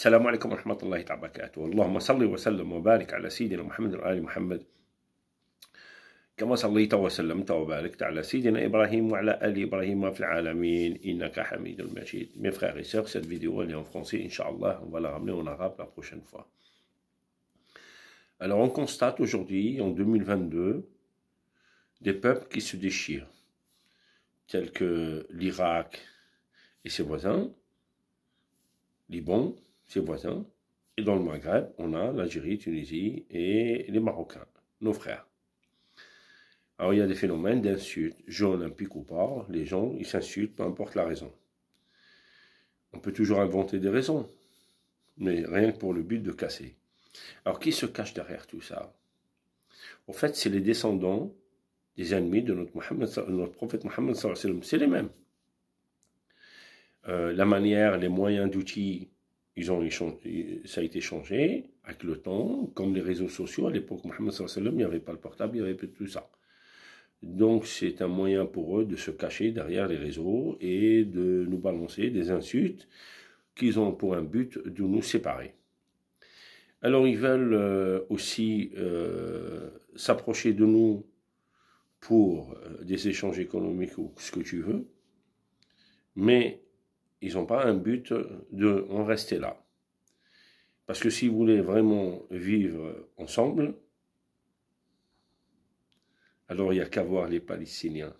السلام عليكم ورحمة الله تعالى وبركاته اللهم صل وسلم وبارك على سيدنا محمد وآل محمد كما صليت وسلمت وباركت على سيدنا إبراهيم وعلى آل إبراهيم في العالمين إنك حميد مجيد مي فخيري سيغ سيت فيديو اليوم فرونسي إن شاء الله ولا غامني ونغاب لا بروشين فوا Alors on constate aujourd'hui, en 2022, des peuples qui se déchirent, tels que l'Irak et ses voisins, ses voisins. Et dans le Maghreb, on a l'Algérie, Tunisie et les Marocains, nos frères. Alors il y a des phénomènes d'insultes, jeux olympiques ou pas, les gens, ils s'insultent, peu importe la raison. On peut toujours inventer des raisons, mais rien que pour le but de casser. Alors qui se cache derrière tout ça En fait, c'est les descendants des ennemis de notre, Mohammed, notre prophète Mohammed, c'est les mêmes. Euh, la manière, les moyens d'outils ils ont, ça a été changé avec le temps, comme les réseaux sociaux. À l'époque, Mohammed il n'y avait pas le portable, il n'y avait plus tout ça. Donc, c'est un moyen pour eux de se cacher derrière les réseaux et de nous balancer des insultes qu'ils ont pour un but de nous séparer. Alors, ils veulent euh, aussi euh, s'approcher de nous pour euh, des échanges économiques ou ce que tu veux, mais ils n'ont pas un but de en rester là. Parce que si vous vraiment vivre ensemble, alors il n'y a qu'à voir les Palestiniens.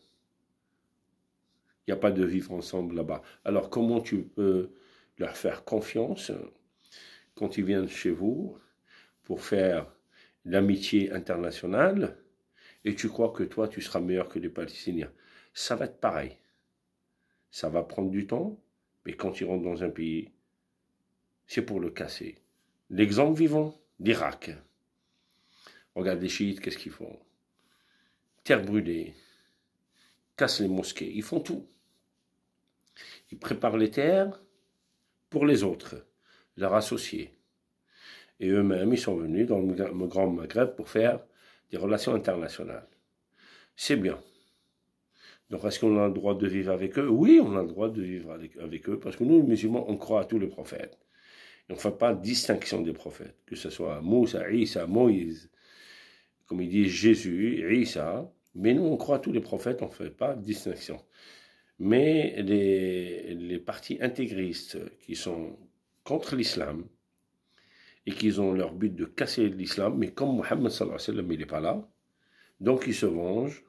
Il n'y a pas de vivre ensemble là-bas. Alors comment tu peux leur faire confiance quand ils viennent chez vous pour faire l'amitié internationale et tu crois que toi tu seras meilleur que les Palestiniens Ça va être pareil. Ça va prendre du temps, mais quand ils rentrent dans un pays, c'est pour le casser. L'exemple vivant, l'Irak. Regarde les chiites, qu'est-ce qu'ils font Terre brûlée, cassent les mosquées, ils font tout. Ils préparent les terres pour les autres, leurs associés. Et eux-mêmes, ils sont venus dans le Grand Maghreb pour faire des relations internationales. C'est bien, donc est-ce qu'on a le droit de vivre avec eux Oui, on a le droit de vivre avec, eux, parce que nous, les musulmans, on croit à tous les prophètes. Et on ne fait pas distinction des prophètes, que ce soit Moussa, Isa, Moïse, comme il dit Jésus, Isa, mais nous, on croit à tous les prophètes, on ne fait pas distinction. Mais les, partis intégristes qui sont contre l'islam, et qui ont leur but de casser l'islam, mais comme Mohammed alayhi wa sallam, il n'est pas là, donc ils se vengent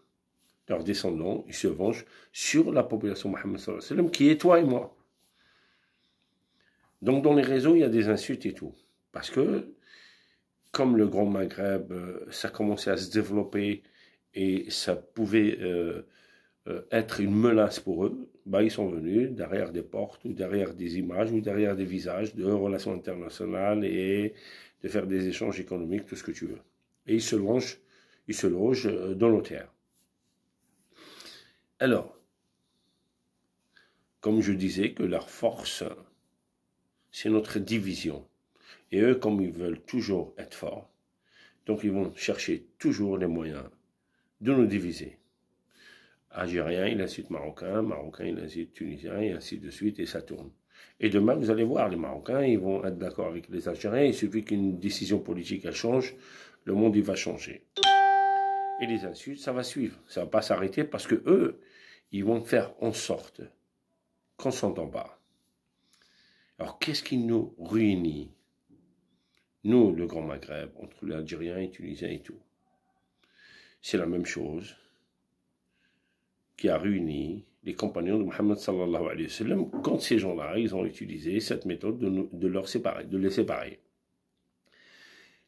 descendants, ils se vengent sur la population Mohammed qui est toi et moi. Donc dans les réseaux, il y a des insultes et tout. Parce que, comme le Grand Maghreb, euh, ça commençait à se développer et ça pouvait euh, euh, être une menace pour eux, bah, ils sont venus derrière des portes ou derrière des images ou derrière des visages de relations internationales et de faire des échanges économiques, tout ce que tu veux. Et ils se logent, ils se logent dans l'hôtel. Alors, comme je disais que leur force, c'est notre division. Et eux, comme ils veulent toujours être forts, donc ils vont chercher toujours les moyens de nous diviser. Algériens, il insultent marocain, Marocains, Marocains, ils tunisien, Tunisiens, et ainsi de suite, et ça tourne. Et demain, vous allez voir, les Marocains, ils vont être d'accord avec les Algériens, il suffit qu'une décision politique change, le monde, il va changer. Et les insultes, ça va suivre, ça va pas s'arrêter parce que eux, ils vont faire en sorte qu'on s'entend pas. Alors qu'est-ce qui nous réunit Nous, le Grand Maghreb, entre les Algériens et Tunisiens et tout. C'est la même chose qui a réuni les compagnons de Mohammed sallallahu alayhi wa sallam quand ces gens-là, ils ont utilisé cette méthode de, de, séparer, de les séparer.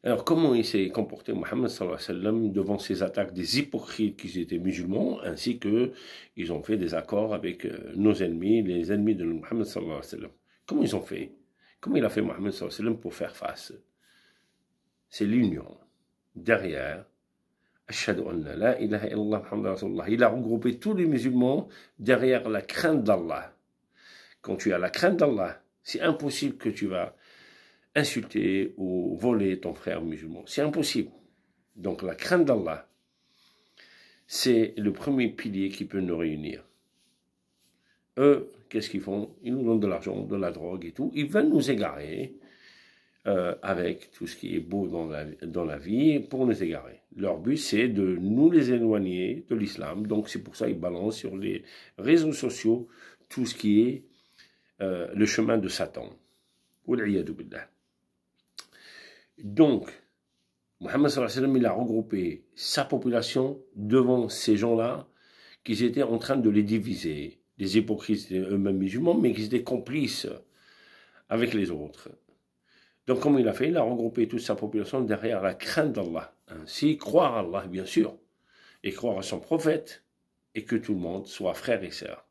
Alors, comment il s'est comporté Mohammed devant ces attaques des hypocrites qui étaient musulmans, ainsi que ils ont fait des accords avec euh, nos ennemis, les ennemis de Mohammed Comment ils ont fait Comment il a fait Mohammed pour faire face C'est l'union. Derrière, il a regroupé tous les musulmans derrière la crainte d'Allah. Quand tu as la crainte d'Allah, c'est impossible que tu vas insulter ou voler ton frère musulman. C'est impossible. Donc la crainte d'Allah, c'est le premier pilier qui peut nous réunir. Eux, qu'est-ce qu'ils font Ils nous donnent de l'argent, de la drogue et tout. Ils veulent nous égarer euh, avec tout ce qui est beau dans la, dans la vie pour nous égarer. Leur but, c'est de nous les éloigner de l'islam. Donc c'est pour ça qu'ils balancent sur les réseaux sociaux tout ce qui est euh, le chemin de Satan. billah. Donc, Mohammed sallam, il a regroupé sa population devant ces gens-là qui étaient en train de les diviser. des hypocrites eux-mêmes musulmans, mais qui étaient complices avec les autres. Donc, comme il a fait, il a regroupé toute sa population derrière la crainte d'Allah. Ainsi, croire à Allah, bien sûr, et croire à son prophète, et que tout le monde soit frère et sœur.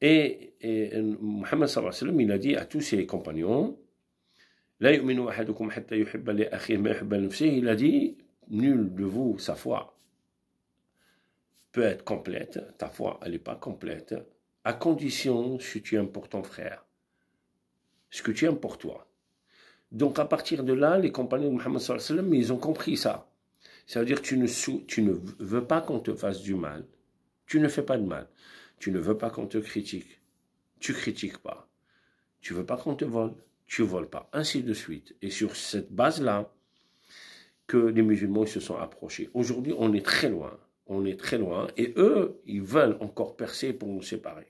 Et, euh, alayhi Mohammed sallam, il a dit à tous ses compagnons, il a dit Nul de vous, sa foi peut être complète. Ta foi, elle n'est pas complète. À condition, que tu aimes pour ton frère, ce que tu aimes pour toi. Donc, à partir de là, les compagnons de sallam, ils ont compris ça. Ça veut dire tu ne, tu ne veux pas qu'on te fasse du mal. Tu ne fais pas de mal. Tu ne veux pas qu'on te critique. Tu critiques pas. Tu veux pas qu'on te vole tu voles pas, ainsi de suite. Et sur cette base-là, que les musulmans se sont approchés. Aujourd'hui, on est très loin. On est très loin. Et eux, ils veulent encore percer pour nous séparer.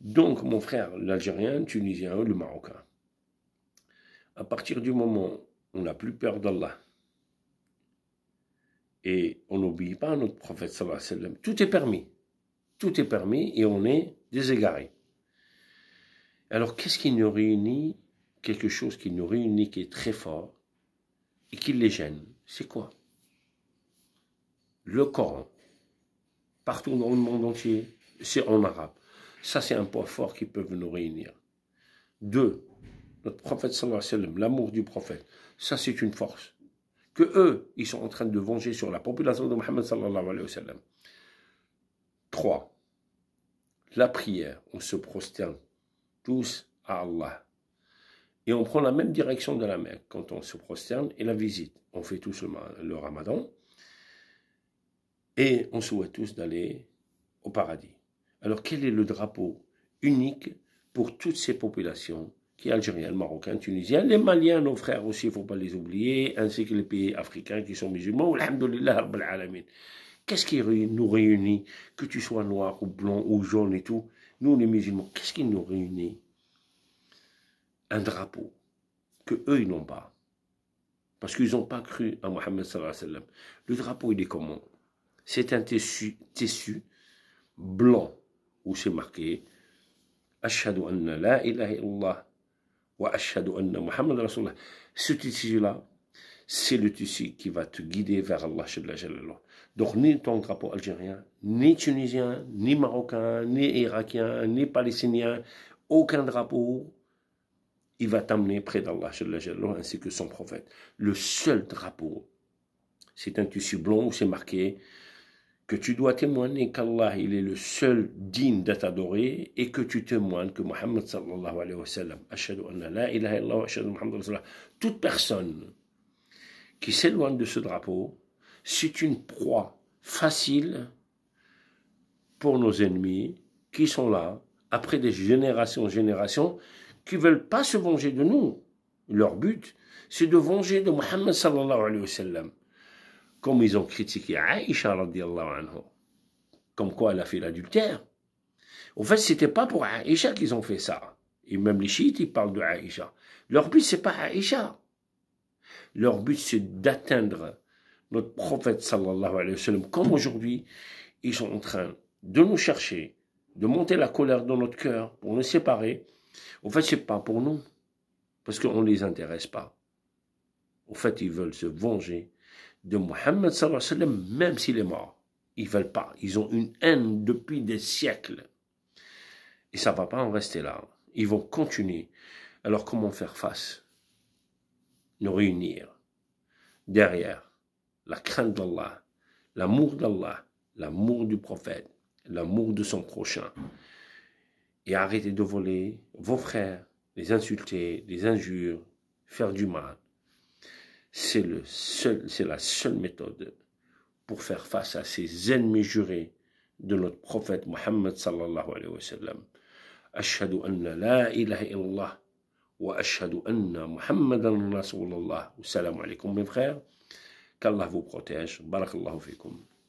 Donc, mon frère, l'Algérien, le Tunisien, le Marocain, à partir du moment où on n'a plus peur d'Allah et on n'oublie pas notre prophète, tout est permis. Tout est permis et on est déségaré. Alors, qu'est-ce qui nous réunit Quelque chose qui nous réunit, qui est très fort et qui les gêne. C'est quoi Le Coran. Partout dans le monde entier, c'est en arabe. Ça, c'est un point fort qui peut nous réunir. Deux, notre prophète sallallahu alayhi wa sallam, l'amour du prophète. Ça, c'est une force. Que eux, ils sont en train de venger sur la population de Mohammed sallallahu alayhi wa sallam. Trois, la prière. On se prosterne à Allah. Et on prend la même direction de la Mecque quand on se prosterne et la visite. On fait tout tous le ramadan et on souhaite tous d'aller au paradis. Alors quel est le drapeau unique pour toutes ces populations qui est marocains tunisiens les maliens, nos frères aussi, faut pas les oublier, ainsi que les pays africains qui sont musulmans, Qu'est-ce qui nous réunit, que tu sois noir ou blanc ou jaune et tout nous, les musulmans, qu'est-ce qu'ils nous réunit Un drapeau que eux, ils n'ont pas. Parce qu'ils n'ont pas cru à Mohammed sallallahu alayhi wa Le drapeau, il est comment C'est un tissu, tissu blanc où c'est marqué Ashhadu anna la ilaha illallah wa ashhadu anna Muhammad Ce tissu-là, c'est le tissu qui va te guider vers Allah. Donc ni ton drapeau algérien, ni tunisien, ni marocain, ni irakien, ni palestinien, aucun drapeau, il va t'amener près d'Allah ainsi que son prophète. Le seul drapeau, c'est un tissu blanc où c'est marqué que tu dois témoigner qu'Allah, il est le seul digne d'être adoré et que tu témoignes que Mohammed sallallahu alayhi wa sallam, toute personne qui s'éloigne de ce drapeau, c'est une proie facile pour nos ennemis qui sont là, après des générations et générations, qui ne veulent pas se venger de nous. Leur but, c'est de venger de Mohammed sallallahu alayhi wa sallam. Comme ils ont critiqué Aïcha comme quoi elle a fait l'adultère. En fait, ce c'était pas pour Aïcha qu'ils ont fait ça. Et même les chiites, ils parlent de Aïcha. Leur but, c'est pas Aïcha. Leur but, c'est d'atteindre notre prophète sallallahu alayhi wa sallam. Comme aujourd'hui, ils sont en train de nous chercher, de monter la colère dans notre cœur pour nous séparer. En fait, c'est pas pour nous, parce qu'on ne les intéresse pas. au fait, ils veulent se venger de Mohammed sallallahu alayhi wa sallam, même s'il est mort. Ils veulent pas. Ils ont une haine depuis des siècles. Et ça va pas en rester là. Ils vont continuer. Alors comment faire face nous réunir derrière la crainte d'Allah, l'amour d'Allah, l'amour du prophète, l'amour de son prochain. Et arrêtez de voler vos frères, les insulter, les injures, faire du mal. C'est seul, la seule méthode pour faire face à ces ennemis jurés de notre prophète Mohammed sallallahu alayhi wa sallam. أشهد وأشهد أن محمدا رسول الله والسلام عليكم بخير كالله فو بروتيج بارك الله فيكم